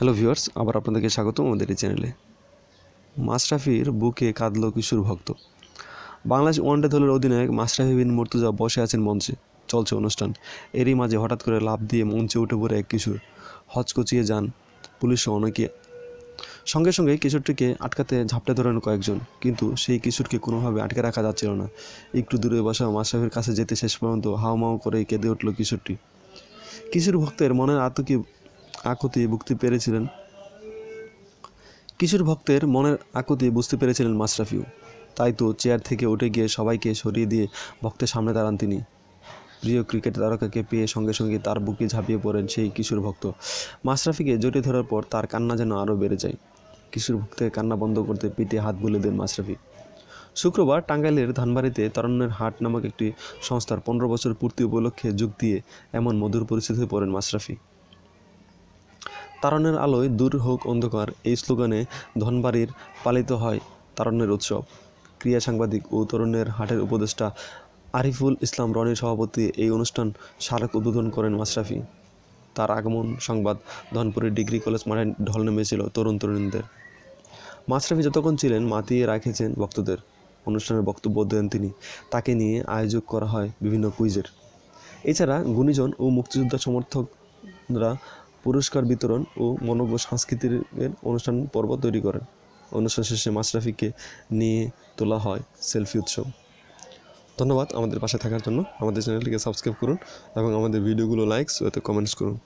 hello viewers আবার আপনাদেরকে স্বাগতম আমাদের এই চ্যানেলে মাশরাফির বুকে কাঁদল কিশোর ভক্ত বাংলাদেশ ওয়ানডে দলের অধিনায়ক মাশরাফি বিন মর্তুজা বসে আছেন মঞ্চে চলছে অনুষ্ঠান এরই মাঝে হঠাৎ করে লাভ দিয়ে মঞ্চে উঠে পড়ে এক কিশোর হচকচিয়ে যান পুলিশ অনেকে সঙ্গে সঙ্গে কিশোরটিকে আটকাতে ঝাপটে ধরেন কয়েকজন কিন্তু সেই কিশোরকে কোনোভাবে আটকে রাখা যাচ্ছিল না একটু দূরে বসা মাশরাফির কাছে যেতে শেষ পর্যন্ত হাওমাও করে কেঁদে উঠল কিশোরটি কিশোর ভক্তের মনের আতঙ্কে আকুতি ভুক্তি পেরেছিলেন কিশোর ভক্তের মনের আকুতি বুঝতে পেরেছিলেন মাশরাফিও তাই তো চেয়ার থেকে উঠে গিয়ে সবাইকে সরিয়ে দিয়ে ভক্তের সামনে দাঁড়ান তিনি প্রিয় ক্রিকেট তারকাকে পেয়ে সঙ্গে সঙ্গে তার বুকে ঝাঁপিয়ে পড়েন সেই কিশোর ভক্ত মাশরাফিকে জড়িয়ে ধরার পর তার কান্না যেন আরও বেড়ে যায় কিশোর ভক্তের কান্না বন্ধ করতে পিঠে হাত বুলে দেন মাশরাফি শুক্রবার টাঙ্গাইলের ধানবাড়িতে তারণ্যের হাট নামক একটি সংস্থার পনেরো বছর পূর্তি উপলক্ষে যোগ দিয়ে এমন মধুর পরিস্থিতি হয়ে পড়েন মাশরাফি তারণের আলোয় দূর হোক অন্ধকার এই স্লোগানে ধনবাড়ির পালিত হয় তারণের উৎসব ক্রিয়া সাংবাদিক ও তরুণের হাটের উপদেষ্টা আরিফুল ইসলাম রনির সভাপতি এই অনুষ্ঠান স্মারক উদ্বোধন করেন মাশরাফি তার আগমন সংবাদ ধনপুরের ডিগ্রি কলেজ মাঠে ঢল নেমেছিল তরুণ তরুণীদের মাশরাফি যতক্ষণ ছিলেন মাতিয়ে রাখেছেন ভক্তদের অনুষ্ঠানের বক্তব্য দেন তিনি তাকে নিয়ে আয়োজক করা হয় বিভিন্ন কুইজের এছাড়া গুণীজন ও মুক্তিযোদ্ধা সমর্থকরা পুরস্কার বিতরণ ও মনজ্ঞ সংস্কৃতির অনুষ্ঠান পর্ব তৈরি করেন অনুষ্ঠান শেষে মাশরাফিকে নিয়ে তোলা হয় সেলফি উৎসব ধন্যবাদ আমাদের পাশে থাকার জন্য আমাদের চ্যানেলটিকে সাবস্ক্রাইব করুন এবং আমাদের ভিডিওগুলো লাইকস ও কমেন্টস করুন